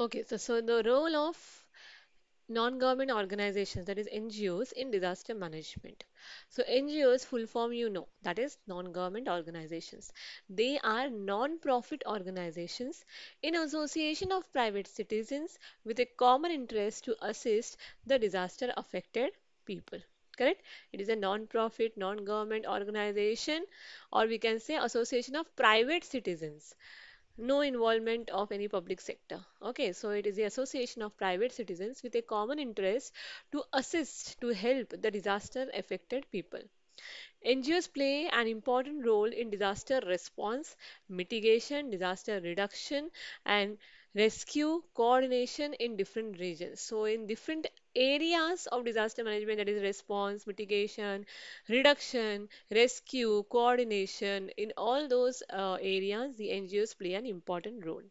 Okay, so, so the role of non-government organizations that is ngos in disaster management so ngos full form you know that is non-government organizations they are non-profit organizations in association of private citizens with a common interest to assist the disaster affected people correct it is a non-profit non-government organization or we can say association of private citizens no involvement of any public sector okay so it is the association of private citizens with a common interest to assist to help the disaster affected people ngos play an important role in disaster response mitigation disaster reduction and rescue coordination in different regions so in different areas of disaster management that is response, mitigation, reduction, rescue, coordination, in all those uh, areas the NGOs play an important role.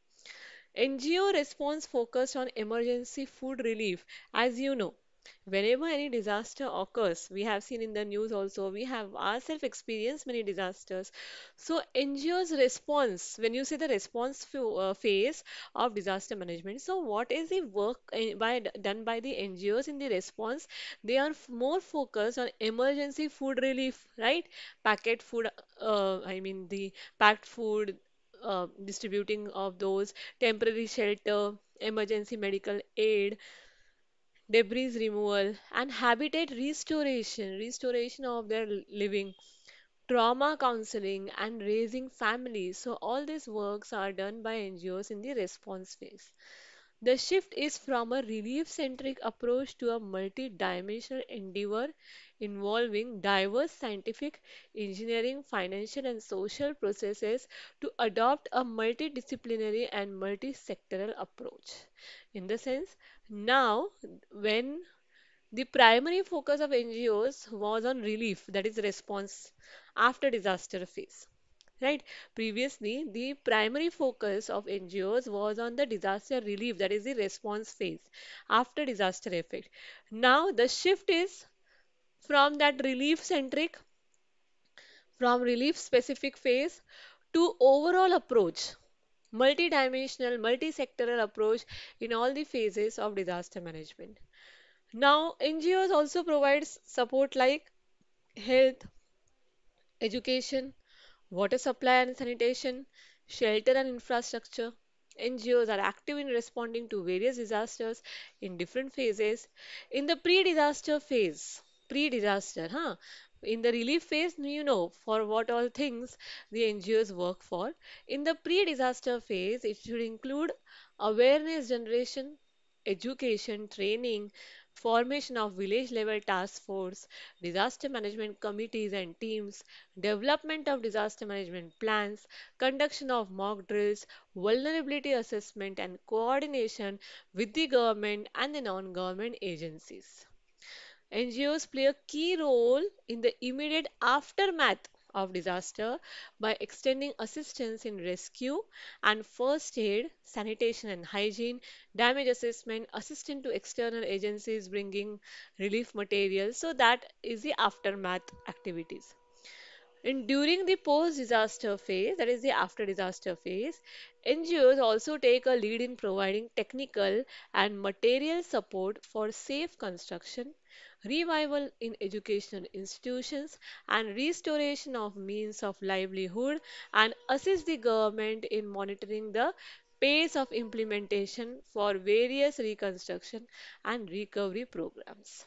NGO response focused on emergency food relief. As you know, Whenever any disaster occurs we have seen in the news also we have ourselves experienced many disasters so ngos response when you say the response uh, phase of disaster management so what is the work eh, by done by the ngos in the response they are more focused on emergency food relief right packet food uh, i mean the packed food uh, distributing of those temporary shelter emergency medical aid debris removal and habitat restoration restoration of their living trauma counseling and raising families so all these works are done by ngos in the response phase the shift is from a relief centric approach to a multi dimensional endeavor involving diverse scientific, engineering, financial, and social processes to adopt a multidisciplinary and multi sectoral approach. In the sense, now, when the primary focus of NGOs was on relief, that is response after disaster phase. Right? Previously, the primary focus of NGOs was on the disaster relief, that is the response phase after disaster effect. Now, the shift is from that relief centric, from relief specific phase to overall approach multidimensional, multi-sectoral approach in all the phases of disaster management. Now, NGOs also provides support like health, education, water supply and sanitation, shelter and infrastructure. NGOs are active in responding to various disasters in different phases. In the pre-disaster phase, pre-disaster, huh? In the relief phase, you know for what all things the NGOs work for. In the pre disaster phase, it should include awareness generation, education, training, formation of village level task force, disaster management committees and teams, development of disaster management plans, conduction of mock drills, vulnerability assessment and coordination with the government and the non-government agencies. NGOs play a key role in the immediate aftermath of disaster by extending assistance in rescue and first aid, sanitation and hygiene, damage assessment, assistance to external agencies bringing relief materials. So that is the aftermath activities. And during the post-disaster phase, that is the after-disaster phase, NGOs also take a lead in providing technical and material support for safe construction revival in educational institutions, and restoration of means of livelihood, and assist the government in monitoring the pace of implementation for various reconstruction and recovery programs.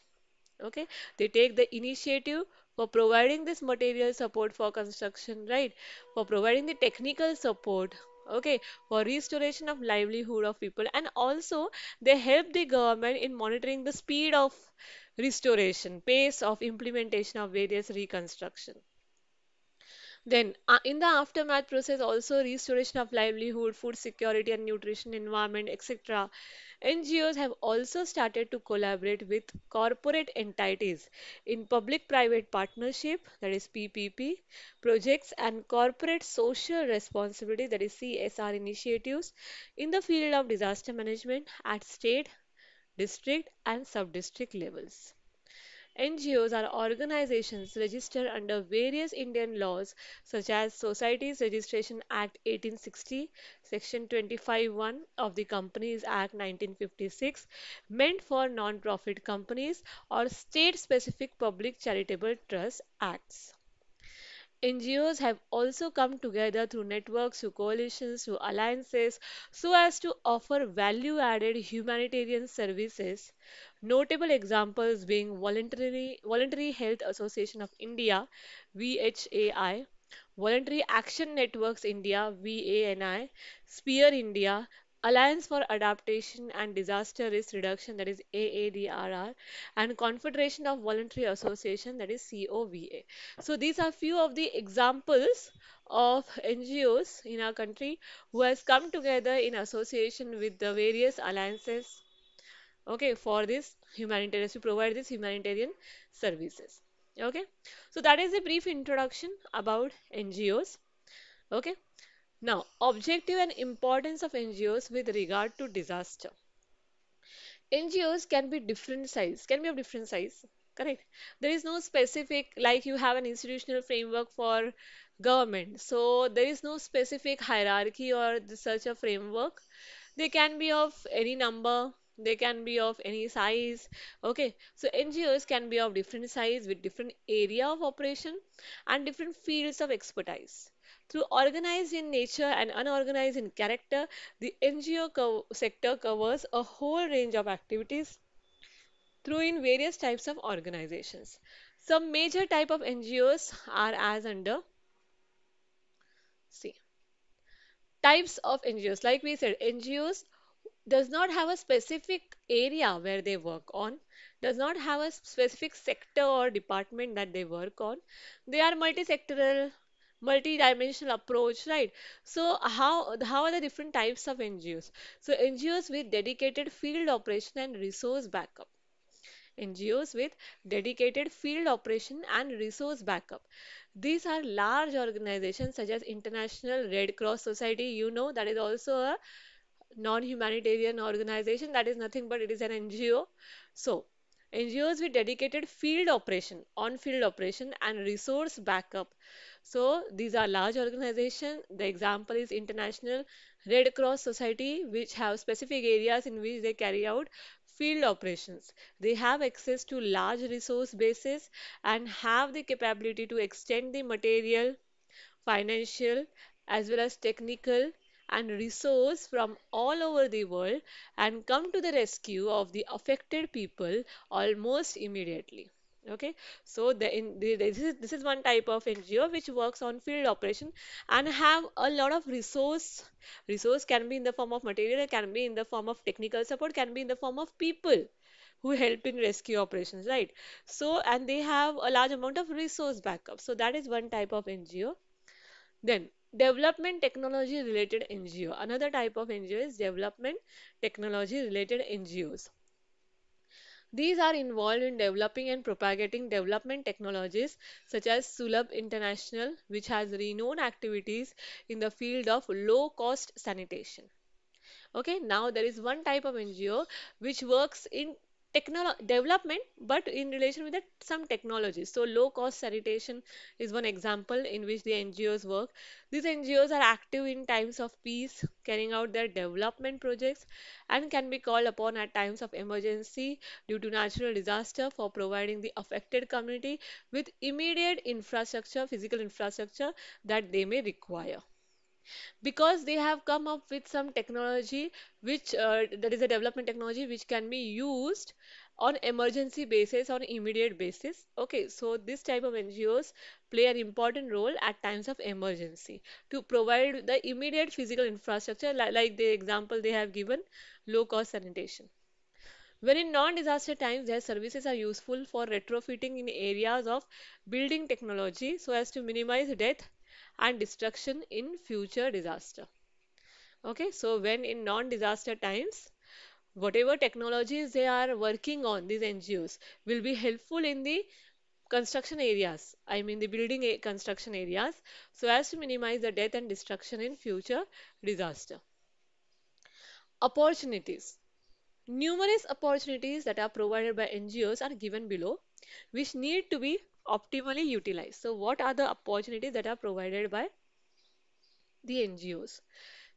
Okay, they take the initiative for providing this material support for construction, right? For providing the technical support okay for restoration of livelihood of people and also they help the government in monitoring the speed of restoration pace of implementation of various reconstruction then, uh, in the aftermath process, also restoration of livelihood, food security and nutrition, environment, etc. NGOs have also started to collaborate with corporate entities in public private partnership, that is PPP, projects and corporate social responsibility, that is CSR initiatives, in the field of disaster management at state, district, and sub district levels. NGOs are organizations registered under various Indian laws such as Societies Registration Act 1860, Section 25(1) of the Companies Act 1956, meant for non-profit companies or state-specific public charitable trust acts. NGOs have also come together through networks, through coalitions, through alliances, so as to offer value added humanitarian services. Notable examples being Voluntary, Voluntary Health Association of India, VHAI, Voluntary Action Networks India, VANI, Spear India, Alliance for Adaptation and Disaster Risk Reduction, that is AADRR, and Confederation of Voluntary Association, that is COVA. So these are few of the examples of NGOs in our country who has come together in association with the various alliances okay for this humanitarian to provide this humanitarian services okay so that is a brief introduction about ngos okay now, objective and importance of NGOs with regard to disaster. NGOs can be different size, can be of different size, correct? There is no specific, like you have an institutional framework for government. So there is no specific hierarchy or such a framework. They can be of any number, they can be of any size okay so ngos can be of different size with different area of operation and different fields of expertise through organized in nature and unorganized in character, the NGO co sector covers a whole range of activities through in various types of organizations. Some major type of NGOs are as under see types of NGOs like we said NGOs does not have a specific area where they work on does not have a specific sector or department that they work on they are multi-sectoral multi-dimensional approach right so how how are the different types of ngos so ngos with dedicated field operation and resource backup NGOs with dedicated field operation and resource backup. These are large organizations such as International Red Cross Society. You know that is also a non-humanitarian organization. That is nothing but it is an NGO. So NGOs with dedicated field operation, on-field operation and resource backup. So these are large organizations. The example is International Red Cross Society, which have specific areas in which they carry out field operations. They have access to large resource bases and have the capability to extend the material, financial, as well as technical and resource from all over the world and come to the rescue of the affected people almost immediately okay so the, in, the, this, is, this is one type of ngo which works on field operation and have a lot of resource resource can be in the form of material can be in the form of technical support can be in the form of people who help in rescue operations right so and they have a large amount of resource backup so that is one type of ngo then Development technology related NGO. Another type of NGO is development technology related NGOs. These are involved in developing and propagating development technologies such as Sulab International, which has renowned activities in the field of low cost sanitation. Okay, now there is one type of NGO which works in technology development but in relation with the, some technologies so low cost sanitation is one example in which the ngos work these ngos are active in times of peace carrying out their development projects and can be called upon at times of emergency due to natural disaster for providing the affected community with immediate infrastructure physical infrastructure that they may require because they have come up with some technology which uh, that is a development technology which can be used on emergency basis on immediate basis okay so this type of ngos play an important role at times of emergency to provide the immediate physical infrastructure li like the example they have given low cost sanitation when in non-disaster times, their services are useful for retrofitting in areas of building technology so as to minimize death and destruction in future disaster okay so when in non disaster times whatever technologies they are working on these ngos will be helpful in the construction areas i mean the building construction areas so as to minimize the death and destruction in future disaster opportunities numerous opportunities that are provided by ngos are given below which need to be optimally utilized. So what are the opportunities that are provided by the NGOs?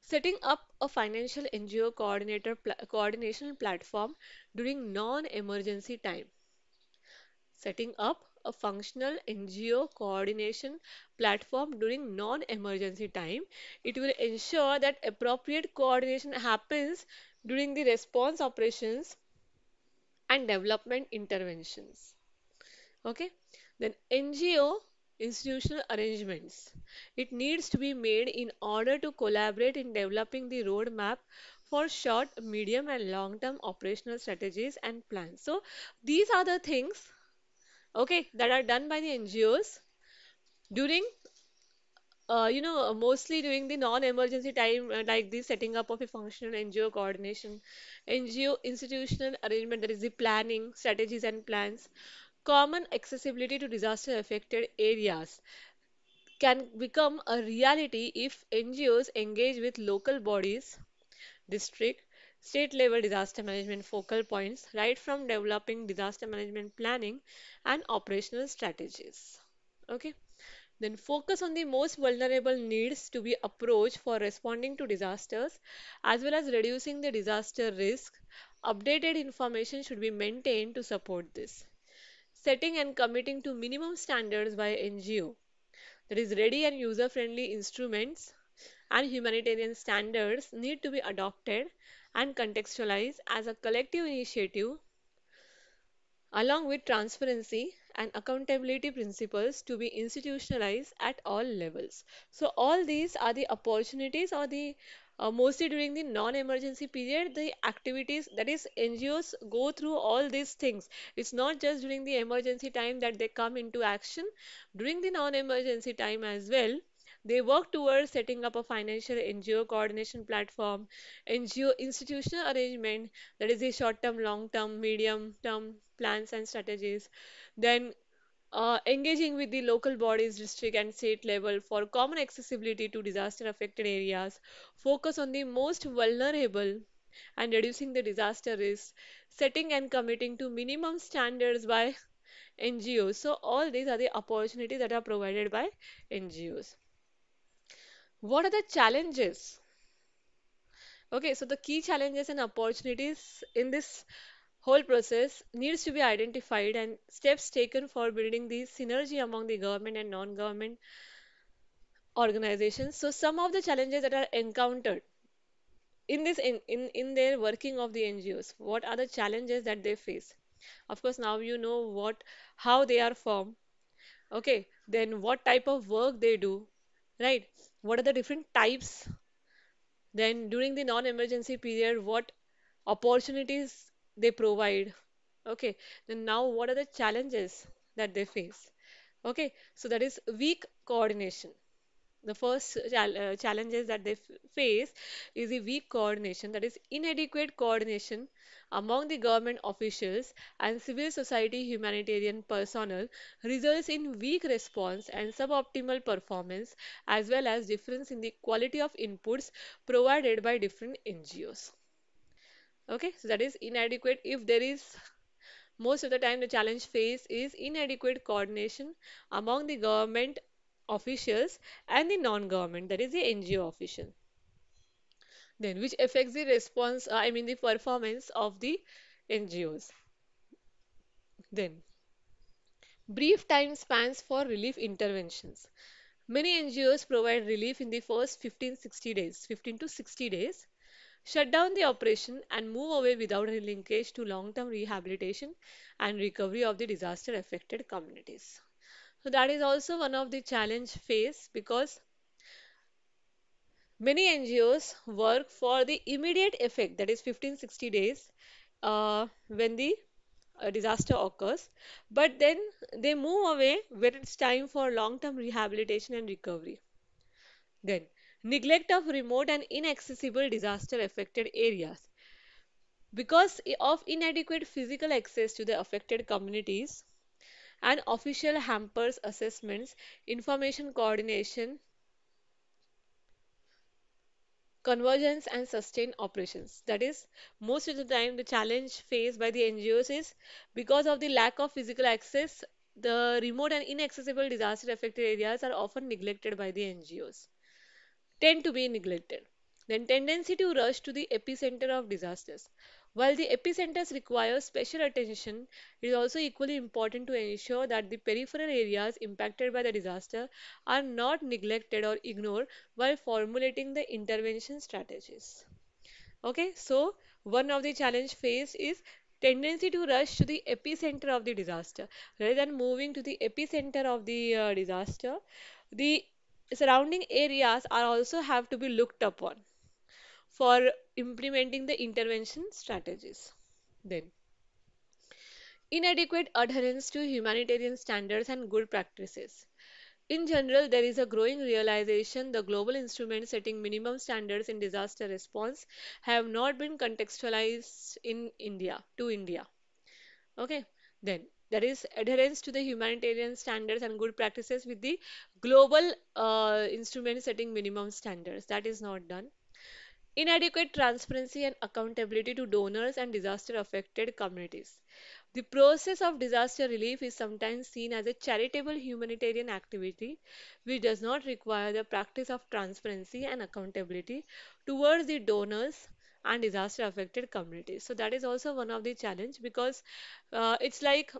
Setting up a financial NGO coordinator pl coordination platform during non-emergency time. Setting up a functional NGO coordination platform during non-emergency time. It will ensure that appropriate coordination happens during the response operations and development interventions. Okay. Then NGO institutional arrangements. It needs to be made in order to collaborate in developing the roadmap for short, medium, and long term operational strategies and plans. So, these are the things okay that are done by the NGOs during uh, you know, mostly during the non-emergency time, uh, like the setting up of a functional NGO coordination, NGO institutional arrangement, that is the planning, strategies and plans, common accessibility to disaster affected areas can become a reality if NGOs engage with local bodies, district, state level disaster management focal points right from developing disaster management planning and operational strategies okay then focus on the most vulnerable needs to be approached for responding to disasters as well as reducing the disaster risk updated information should be maintained to support this setting and committing to minimum standards by NGO, that is, ready and user friendly instruments and humanitarian standards need to be adopted and contextualized as a collective initiative along with transparency and accountability principles to be institutionalized at all levels. So all these are the opportunities or the uh, mostly during the non-emergency period the activities that is ngos go through all these things it's not just during the emergency time that they come into action during the non-emergency time as well they work towards setting up a financial NGO coordination platform, NGO institutional arrangement, that is the short term, long term, medium term plans and strategies. Then uh, engaging with the local bodies, district and state level for common accessibility to disaster affected areas, focus on the most vulnerable and reducing the disaster risk, setting and committing to minimum standards by NGOs. So all these are the opportunities that are provided by NGOs. What are the challenges? Okay, so the key challenges and opportunities in this whole process needs to be identified and steps taken for building the synergy among the government and non-government organizations. So some of the challenges that are encountered in this in, in, in their working of the NGOs, what are the challenges that they face? Of course, now you know what how they are formed. Okay, then what type of work they do, right? What are the different types? Then during the non-emergency period, what opportunities they provide okay then now what are the challenges that they face okay so that is weak coordination the first uh, challenges that they face is a weak coordination that is inadequate coordination among the government officials and civil society humanitarian personnel results in weak response and suboptimal performance as well as difference in the quality of inputs provided by different ngos okay so that is inadequate if there is most of the time the challenge faced is inadequate coordination among the government officials and the non-government that is the ngo official then which affects the response uh, i mean the performance of the ngos then brief time spans for relief interventions many ngos provide relief in the first 15 60 days 15 to 60 days shut down the operation and move away without any linkage to long term rehabilitation and recovery of the disaster affected communities. So that is also one of the challenge faced because many NGOs work for the immediate effect that is 15 60 days uh, when the uh, disaster occurs but then they move away when it's time for long term rehabilitation and recovery then neglect of remote and inaccessible disaster affected areas. Because of inadequate physical access to the affected communities and official hampers assessments, information coordination, convergence and sustained operations. That is, most of the time the challenge faced by the NGOs is because of the lack of physical access, the remote and inaccessible disaster affected areas are often neglected by the NGOs tend to be neglected. Then tendency to rush to the epicenter of disasters. While the epicenters require special attention, it is also equally important to ensure that the peripheral areas impacted by the disaster are not neglected or ignored while formulating the intervention strategies. Okay, so one of the challenge faced is tendency to rush to the epicenter of the disaster rather than moving to the epicenter of the uh, disaster. The surrounding areas are also have to be looked upon for implementing the intervention strategies. Then, inadequate adherence to humanitarian standards and good practices. In general, there is a growing realization the global instruments setting minimum standards in disaster response have not been contextualized in India to India. Okay, then that is adherence to the humanitarian standards and good practices with the global uh, instrument setting minimum standards that is not done inadequate transparency and accountability to donors and disaster affected communities the process of disaster relief is sometimes seen as a charitable humanitarian activity which does not require the practice of transparency and accountability towards the donors and disaster affected communities so that is also one of the challenge because uh, it's like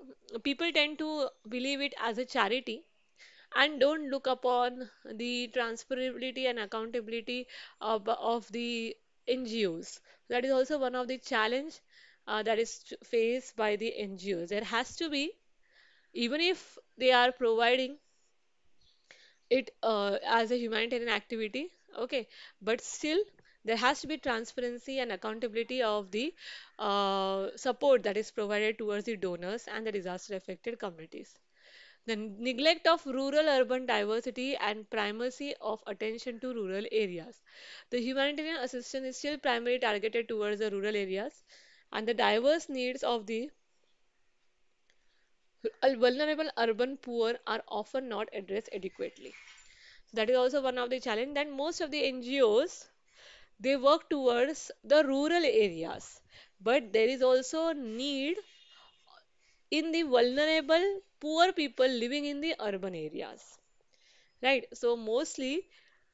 people tend to believe it as a charity and don't look upon the transferability and accountability of, of the ngos that is also one of the challenge uh, that is faced by the ngos there has to be even if they are providing it uh, as a humanitarian activity okay but still there has to be transparency and accountability of the uh, support that is provided towards the donors and the disaster affected communities. The neglect of rural urban diversity and primacy of attention to rural areas. The humanitarian assistance is still primarily targeted towards the rural areas and the diverse needs of the uh, vulnerable urban poor are often not addressed adequately. So that is also one of the challenge that most of the NGOs they work towards the rural areas but there is also need in the vulnerable poor people living in the urban areas right so mostly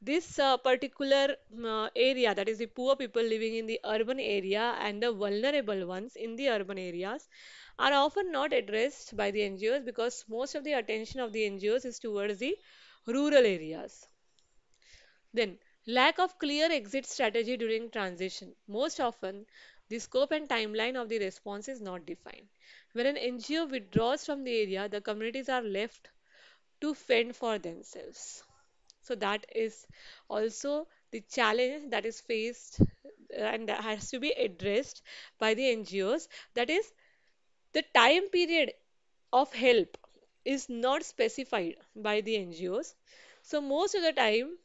this uh, particular uh, area that is the poor people living in the urban area and the vulnerable ones in the urban areas are often not addressed by the NGOs because most of the attention of the NGOs is towards the rural areas. Then Lack of clear exit strategy during transition. Most often, the scope and timeline of the response is not defined. When an NGO withdraws from the area, the communities are left to fend for themselves. So, that is also the challenge that is faced uh, and that has to be addressed by the NGOs. That is, the time period of help is not specified by the NGOs. So, most of the time,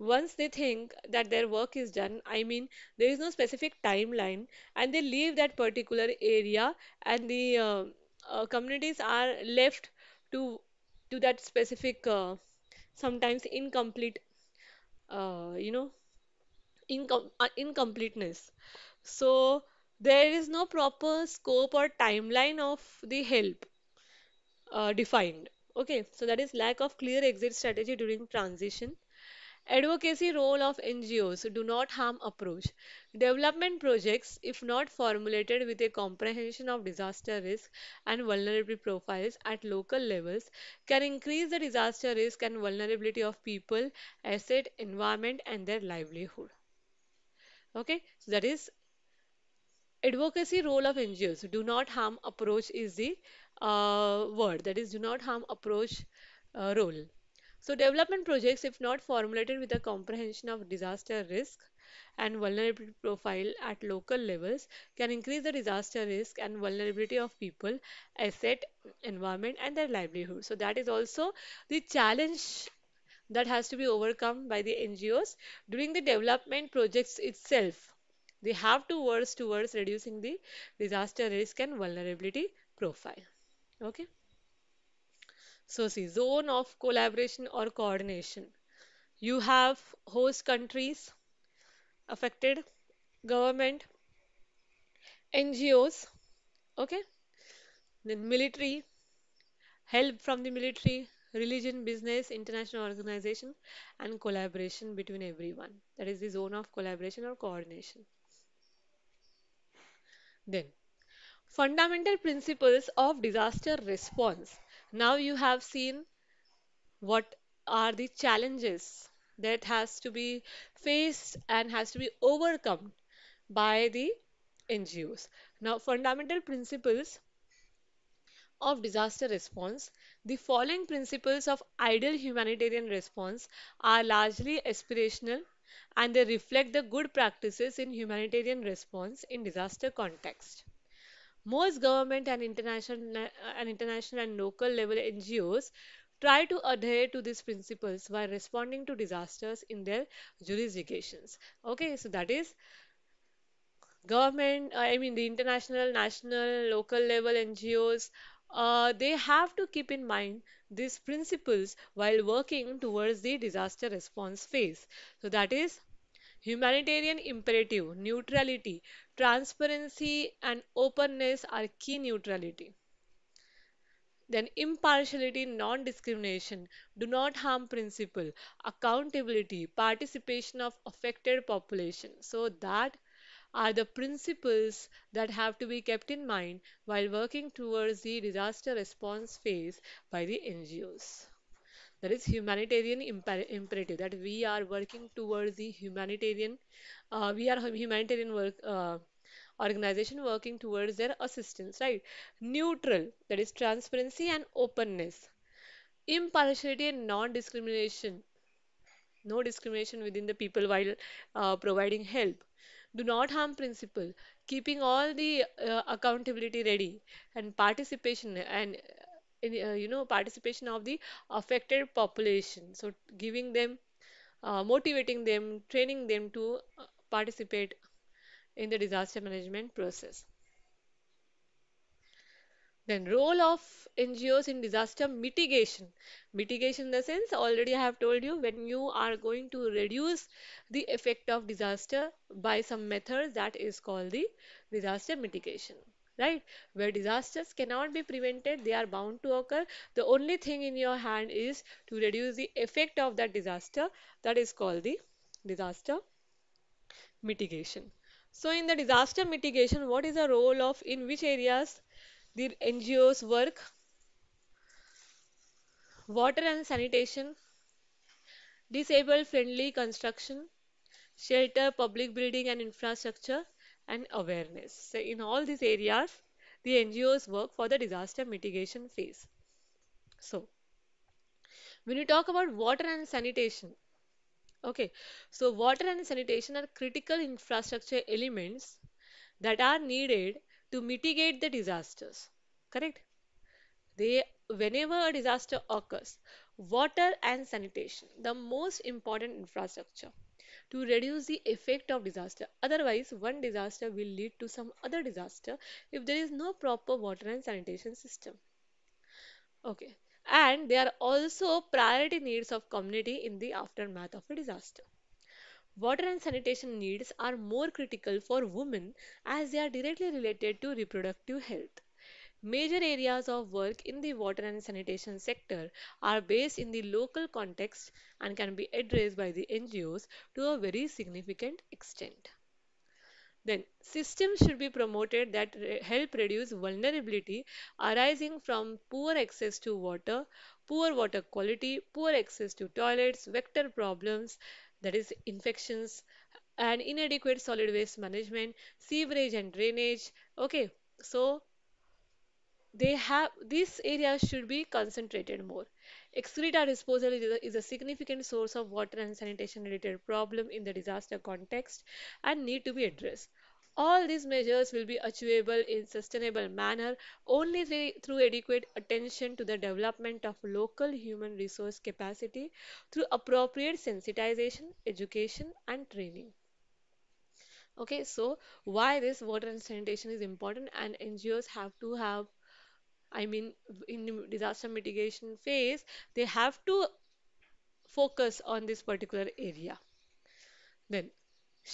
once they think that their work is done i mean there is no specific timeline and they leave that particular area and the uh, uh, communities are left to to that specific uh, sometimes incomplete uh, you know incom- uh, incompleteness so there is no proper scope or timeline of the help uh, defined okay so that is lack of clear exit strategy during transition Advocacy role of NGOs do not harm approach. Development projects, if not formulated with a comprehension of disaster risk and vulnerability profiles at local levels, can increase the disaster risk and vulnerability of people, asset, environment, and their livelihood. Okay, so that is advocacy role of NGOs. Do not harm approach is the uh, word that is do not harm approach uh, role. So development projects, if not formulated with a comprehension of disaster risk and vulnerability profile at local levels, can increase the disaster risk and vulnerability of people, asset, environment, and their livelihood. So that is also the challenge that has to be overcome by the NGOs during the development projects itself. They have to work towards reducing the disaster risk and vulnerability profile. Okay. So, see, zone of collaboration or coordination. You have host countries, affected government, NGOs, okay, then military, help from the military, religion, business, international organization, and collaboration between everyone. That is the zone of collaboration or coordination. Then, fundamental principles of disaster response now you have seen what are the challenges that has to be faced and has to be overcome by the NGOs. Now, fundamental principles of disaster response. The following principles of ideal humanitarian response are largely aspirational and they reflect the good practices in humanitarian response in disaster context. Most government and international and international and local level NGOs try to adhere to these principles while responding to disasters in their jurisdictions. Okay, so that is government, uh, I mean the international, national, local level NGOs, uh, they have to keep in mind these principles while working towards the disaster response phase. So that is Humanitarian imperative, neutrality, transparency, and openness are key neutrality. Then impartiality, non-discrimination, do not harm principle, accountability, participation of affected population. So that are the principles that have to be kept in mind while working towards the disaster response phase by the NGOs. That is humanitarian imper imperative that we are working towards the humanitarian, uh, we are humanitarian work. Uh, organization working towards their assistance right neutral that is transparency and openness impartiality and non-discrimination no discrimination within the people while uh, providing help do not harm principle keeping all the uh, accountability ready and participation and in, uh, you know participation of the affected population so giving them uh, motivating them training them to uh, participate in the disaster management process then role of ngos in disaster mitigation mitigation in the sense already i have told you when you are going to reduce the effect of disaster by some method that is called the disaster mitigation right where disasters cannot be prevented they are bound to occur the only thing in your hand is to reduce the effect of that disaster that is called the disaster mitigation so in the disaster mitigation what is the role of in which areas the ngos work water and sanitation disabled friendly construction shelter public building and infrastructure and awareness. So, in all these areas, the NGOs work for the disaster mitigation phase. So, when you talk about water and sanitation, okay, so water and sanitation are critical infrastructure elements that are needed to mitigate the disasters, correct? They, whenever a disaster occurs, water and sanitation, the most important infrastructure to reduce the effect of disaster. Otherwise, one disaster will lead to some other disaster if there is no proper water and sanitation system. Okay, and they are also priority needs of community in the aftermath of a disaster. Water and sanitation needs are more critical for women as they are directly related to reproductive health. Major areas of work in the water and sanitation sector are based in the local context and can be addressed by the NGOs to a very significant extent. Then systems should be promoted that re help reduce vulnerability arising from poor access to water, poor water quality, poor access to toilets, vector problems, that is infections and inadequate solid waste management, sewerage and drainage. Okay, so they have these areas should be concentrated more. Excreta disposal is a, is a significant source of water and sanitation related problem in the disaster context and need to be addressed. All these measures will be achievable in sustainable manner only th through adequate attention to the development of local human resource capacity through appropriate sensitization, education and training. Okay, so why this water and sanitation is important and NGOs have to have i mean in disaster mitigation phase they have to focus on this particular area then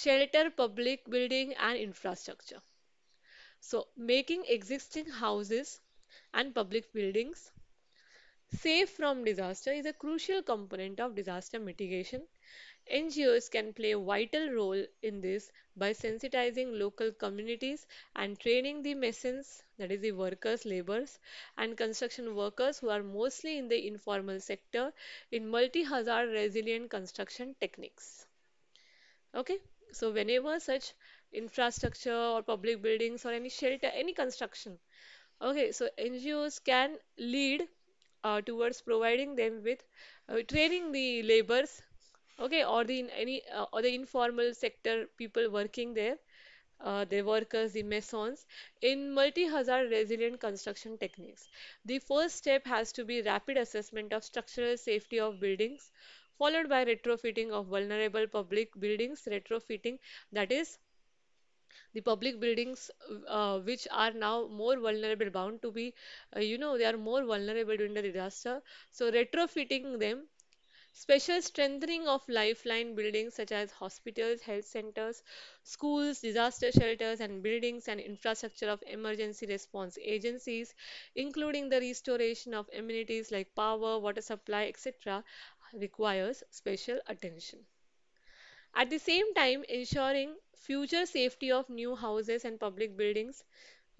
shelter public building and infrastructure so making existing houses and public buildings safe from disaster is a crucial component of disaster mitigation NGOs can play a vital role in this by sensitizing local communities and training the masons, that is the workers, laborers, and construction workers who are mostly in the informal sector in multi-hazard resilient construction techniques. Okay, so whenever such infrastructure or public buildings or any shelter, any construction, okay, so NGOs can lead uh, towards providing them with uh, training the laborers okay or the any uh, or the informal sector people working there uh, their workers, the masons, in multi-hazard resilient construction techniques. The first step has to be rapid assessment of structural safety of buildings, followed by retrofitting of vulnerable public buildings, retrofitting that is the public buildings uh, which are now more vulnerable bound to be uh, you know they are more vulnerable during the disaster so retrofitting them Special strengthening of lifeline buildings such as hospitals, health centers, schools, disaster shelters, and buildings and infrastructure of emergency response agencies, including the restoration of amenities like power, water supply, etc., requires special attention. At the same time, ensuring future safety of new houses and public buildings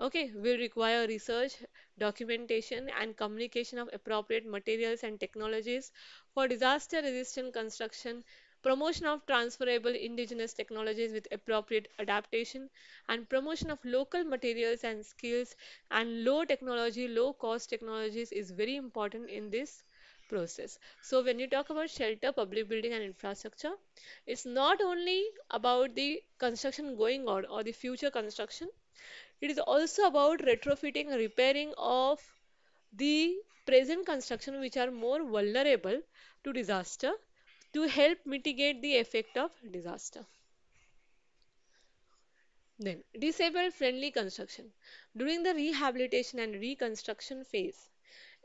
okay will require research documentation and communication of appropriate materials and technologies for disaster resistant construction promotion of transferable indigenous technologies with appropriate adaptation and promotion of local materials and skills and low technology low cost technologies is very important in this process so when you talk about shelter public building and infrastructure it's not only about the construction going on or the future construction it is also about retrofitting and repairing of the present construction which are more vulnerable to disaster to help mitigate the effect of disaster. Then disabled friendly construction. During the rehabilitation and reconstruction phase,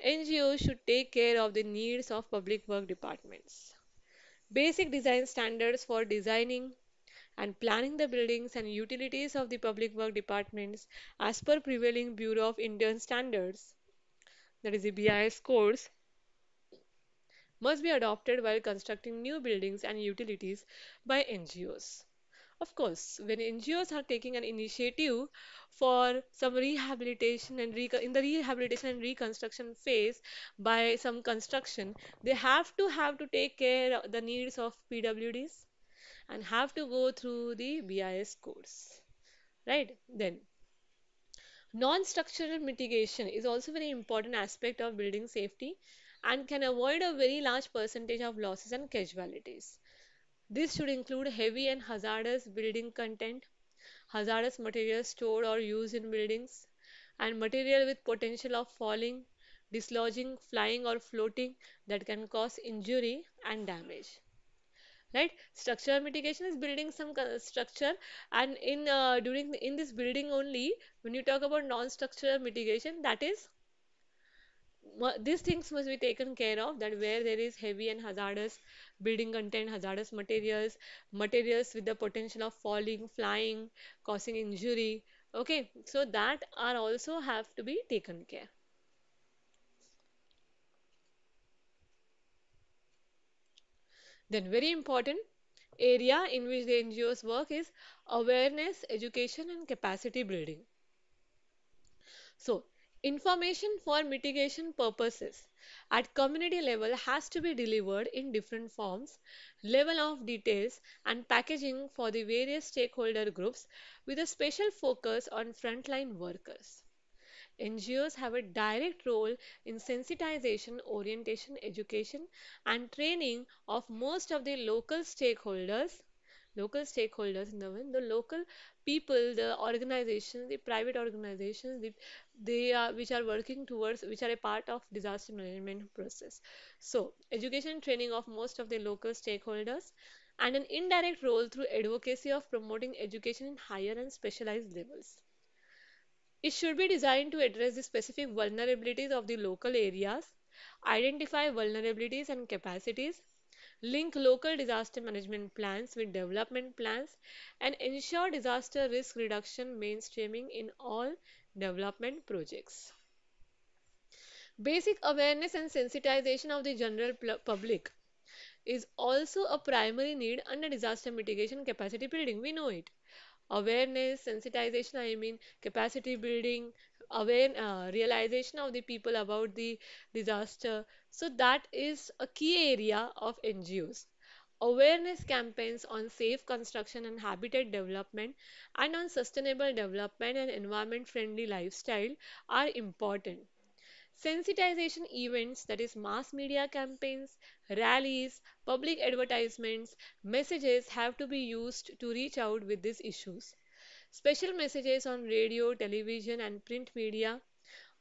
NGOs should take care of the needs of public work departments. Basic design standards for designing and planning the buildings and utilities of the public work departments as per prevailing Bureau of Indian Standards, that is the BIS codes, must be adopted while constructing new buildings and utilities by NGOs. Of course, when NGOs are taking an initiative for some rehabilitation and in the rehabilitation and reconstruction phase by some construction, they have to have to take care of the needs of PWDs and have to go through the BIS course, right? Then non-structural mitigation is also very important aspect of building safety and can avoid a very large percentage of losses and casualties. This should include heavy and hazardous building content, hazardous materials stored or used in buildings, and material with potential of falling, dislodging, flying or floating that can cause injury and damage right structural mitigation is building some structure and in uh, during in this building only when you talk about non-structural mitigation that is these things must be taken care of that where there is heavy and hazardous building content hazardous materials materials with the potential of falling flying causing injury okay so that are also have to be taken care Then very important area in which the NGOs work is awareness, education and capacity building. So information for mitigation purposes at community level has to be delivered in different forms, level of details and packaging for the various stakeholder groups with a special focus on frontline workers. NGOs have a direct role in sensitization, orientation, education, and training of most of the local stakeholders local stakeholders in the wind, the local people, the organizations, the private organizations, the, they are, which are working towards, which are a part of disaster management process. So, education training of most of the local stakeholders and an indirect role through advocacy of promoting education in higher and specialized levels. It should be designed to address the specific vulnerabilities of the local areas, identify vulnerabilities and capacities, link local disaster management plans with development plans, and ensure disaster risk reduction mainstreaming in all development projects. Basic awareness and sensitization of the general public is also a primary need under disaster mitigation capacity building. We know it awareness sensitization i mean capacity building aware uh, realization of the people about the disaster so that is a key area of ngos awareness campaigns on safe construction and habitat development and on sustainable development and environment friendly lifestyle are important sensitization events that is mass media campaigns rallies public advertisements messages have to be used to reach out with these issues special messages on radio television and print media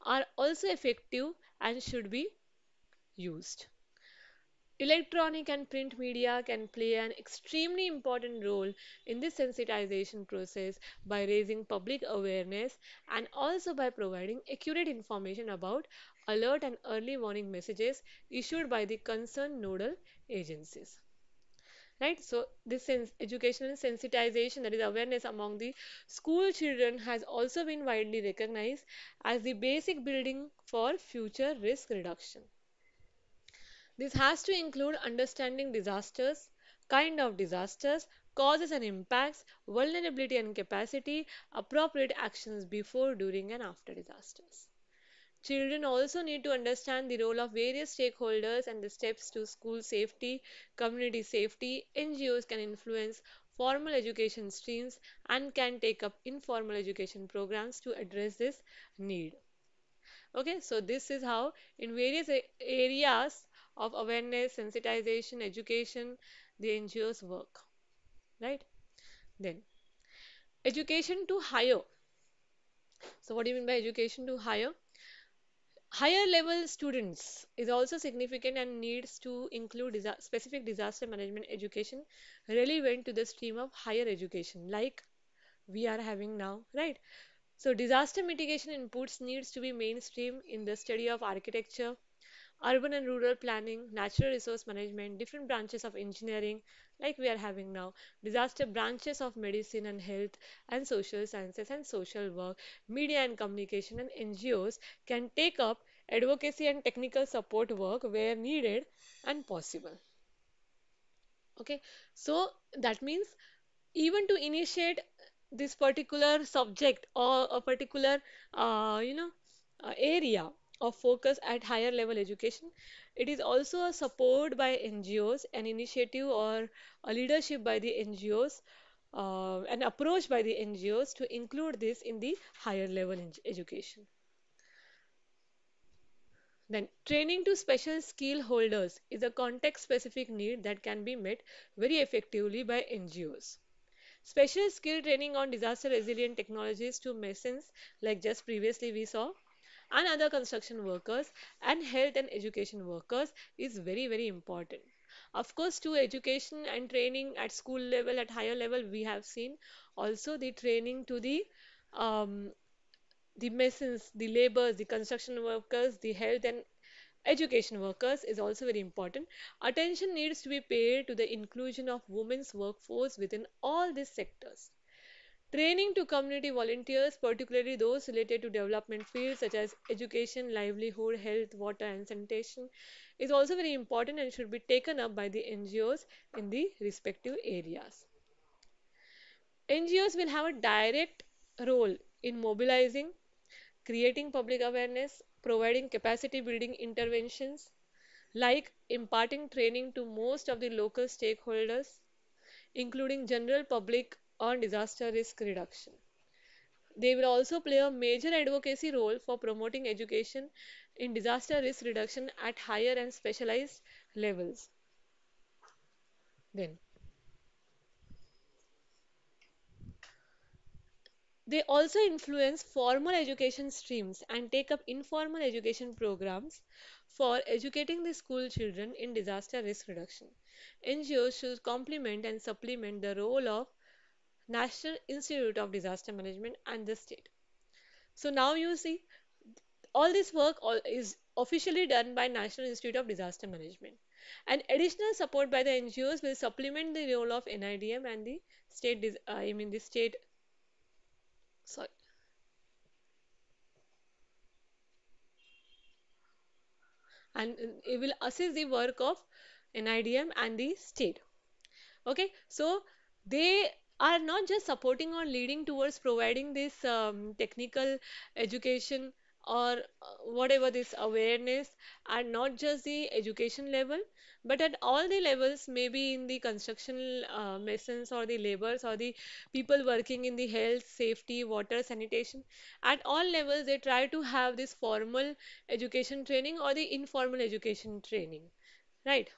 are also effective and should be used Electronic and print media can play an extremely important role in the sensitization process by raising public awareness and also by providing accurate information about alert and early warning messages issued by the concerned nodal agencies. Right, so this educational sensitization, that is awareness among the school children, has also been widely recognized as the basic building for future risk reduction. This has to include understanding disasters, kind of disasters, causes and impacts, vulnerability and capacity, appropriate actions before, during, and after disasters. Children also need to understand the role of various stakeholders and the steps to school safety, community safety. NGOs can influence formal education streams and can take up informal education programs to address this need. Okay, so this is how in various areas of awareness, sensitization, education, the NGOs work. Right? Then, education to higher. So, what do you mean by education to higher? Higher level students is also significant and needs to include disa specific disaster management education relevant to the stream of higher education, like we are having now, right? So disaster mitigation inputs needs to be mainstream in the study of architecture, urban and rural planning, natural resource management, different branches of engineering, like we are having now, disaster branches of medicine and health, and social sciences and social work, media and communication, and NGOs can take up advocacy and technical support work where needed and possible. Okay, so that means even to initiate this particular subject or a particular, uh, you know, uh, area of focus at higher level education. It is also a support by NGOs, an initiative or a leadership by the NGOs, uh, an approach by the NGOs to include this in the higher level education. Then training to special skill holders is a context specific need that can be met very effectively by NGOs. Special skill training on disaster resilient technologies to masons like just previously we saw and other construction workers and health and education workers is very very important of course to education and training at school level at higher level we have seen also the training to the um, the masons the laborers the construction workers the health and education workers is also very important. Attention needs to be paid to the inclusion of women's workforce within all these sectors. Training to community volunteers, particularly those related to development fields such as education, livelihood, health, water, and sanitation, is also very important and should be taken up by the NGOs in the respective areas. NGOs will have a direct role in mobilizing, creating public awareness, providing capacity building interventions, like imparting training to most of the local stakeholders, including general public on disaster risk reduction. They will also play a major advocacy role for promoting education in disaster risk reduction at higher and specialized levels. Then, They also influence formal education streams and take up informal education programs for educating the school children in disaster risk reduction. NGOs should complement and supplement the role of National Institute of Disaster Management and the state. So now you see all this work is officially done by National Institute of Disaster Management. And additional support by the NGOs will supplement the role of NIDM and the state, uh, I mean the state, sorry, and it will assist the work of NIDM and the state. Okay, so they are not just supporting or leading towards providing this um, technical education or uh, whatever this awareness at not just the education level but at all the levels maybe in the construction uh, masons or the laborers or the people working in the health safety water sanitation at all levels they try to have this formal education training or the informal education training right